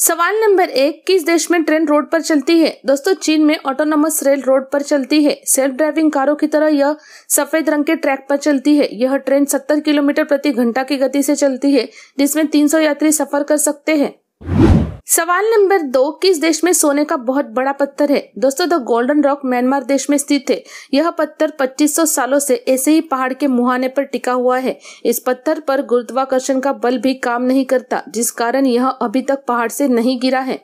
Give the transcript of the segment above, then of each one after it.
सवाल नंबर एक किस देश में ट्रेन रोड पर चलती है दोस्तों चीन में ऑटोनोमस रेल रोड पर चलती है सेल्फ ड्राइविंग कारों की तरह यह सफेद रंग के ट्रैक पर चलती है यह ट्रेन 70 किलोमीटर प्रति घंटा की गति से चलती है जिसमें 300 यात्री सफर कर सकते हैं सवाल नंबर दो किस देश में सोने का बहुत बड़ा पत्थर है दोस्तों द गोल्डन रॉक म्यांमार देश में स्थित है यह पत्थर 2500 सालों से ऐसे ही पहाड़ के मुहाने पर टिका हुआ है इस पत्थर पर गुरुत्वाकर्षण का बल भी काम नहीं करता जिस कारण यह अभी तक पहाड़ से नहीं गिरा है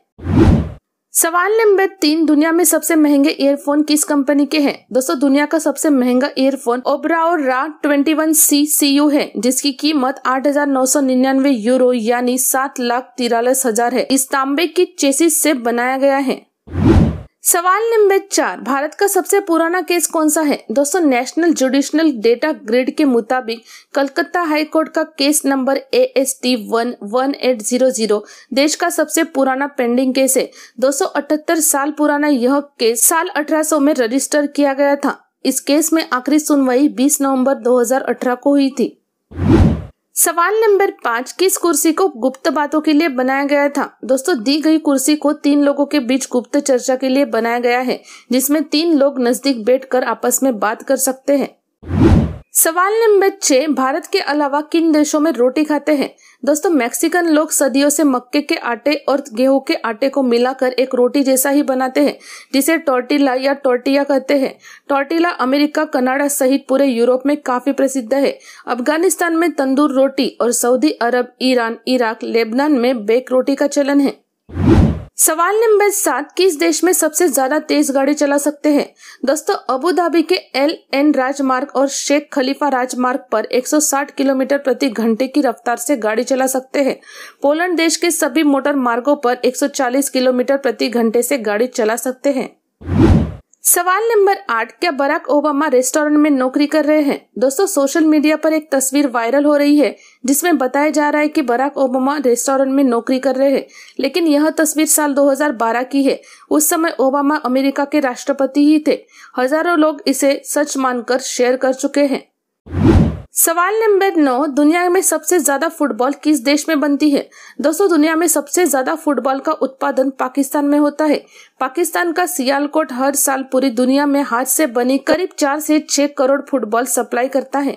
सवाल नंबर तीन दुनिया में सबसे महंगे ईयरफोन किस कंपनी के हैं? दोस्तों दुनिया का सबसे महंगा ईयरफोन और रा twenty one C C U है जिसकी कीमत आठ हजार नौ निन्यानवे यूरो यानी सात लाख तिरालीस हजार है इस तांबे की चेसिस से बनाया गया है सवाल नंबर चार भारत का सबसे पुराना केस कौन सा है दोस्तों नेशनल जुडिशनल डेटा ग्रिड के मुताबिक कलकत्ता हाई कोर्ट का case number A S T one one eight zero zero देश का सबसे पुराना पेंडिंग केस है दो सौ अठहत्तर साल पुराना यह केस साल अठारह सौ में रजिस्टर किया गया था इस केस में आखिरी सुनवाई बीस नवम्बर दो को हुई थी सवाल नंबर पाँच किस कुर्सी को गुप्त बातों के लिए बनाया गया था दोस्तों दी गई कुर्सी को तीन लोगों के बीच गुप्त चर्चा के लिए बनाया गया है जिसमें तीन लोग नजदीक बैठकर आपस में बात कर सकते हैं सवाल नंबर छह भारत के अलावा किन देशों में रोटी खाते हैं दोस्तों मैक्सिकन लोग सदियों से मक्के के आटे और गेहूं के आटे को मिलाकर एक रोटी जैसा ही बनाते हैं जिसे टोर्टिला या टोर्टिया कहते हैं टोर्टिला अमेरिका कनाडा सहित पूरे यूरोप में काफी प्रसिद्ध है अफगानिस्तान में तंदूर रोटी और Saudi Arab Iran Iraq Lebanon में बेक रोटी का चलन है सवाल नंबर सात किस देश में सबसे ज्यादा तेज गाड़ी चला सकते हैं दोस्तों अबू धाबी के एल एन राजमार्ग और शेख खलीफा राजमार्ग पर 160 किलोमीटर प्रति घंटे की रफ्तार से गाड़ी चला सकते हैं पोलैंड देश के सभी मोटर मार्गो पर 140 किलोमीटर प्रति घंटे से गाड़ी चला सकते हैं सवाल नंबर आठ क्या बराक ओबामा रेस्टोरेंट में नौकरी कर रहे हैं दोस्तों सोशल मीडिया पर एक तस्वीर वायरल हो रही है जिसमें बताया जा रहा है कि बराक ओबामा रेस्टोरेंट में नौकरी कर रहे हैं लेकिन यह तस्वीर साल 2012 की है उस समय ओबामा अमेरिका के राष्ट्रपति ही थे हजारों लोग इसे सच मानकर शेयर कर चुके हैं सवाल नंबर नौ दुनिया में सबसे ज्यादा फुटबॉल किस देश में बनती है दोस्तों दुनिया में सबसे ज्यादा फुटबॉल का उत्पादन पाकिस्तान में होता है पाकिस्तान का सियालकोट हर साल पूरी दुनिया में हाथ से बनी करीब चार से छह करोड़ फुटबॉल सप्लाई करता है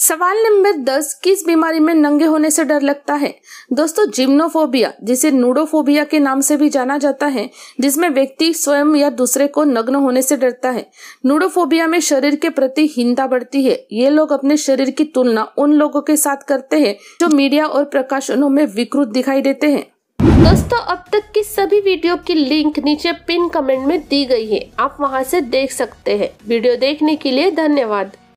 सवाल नंबर दस किस बीमारी में नंगे होने से डर लगता है दोस्तों जिम्नोफोबिया जिसे नूडोफोबिया के नाम से भी जाना जाता है जिसमें व्यक्ति स्वयं या दूसरे को नग्न होने से डरता है नूडोफोबिया में शरीर के प्रति हीनता बढ़ती है ये लोग अपने शरीर की तुलना उन लोगों के साथ करते हैं जो मीडिया और प्रकाशनों में विकृत दिखाई देते हैं दोस्तों अब तक की सभी वीडियो की लिंक नीचे पिन कमेंट में दी गई है आप वहाँ से देख सकते हैं वीडियो देखने के लिए धन्यवाद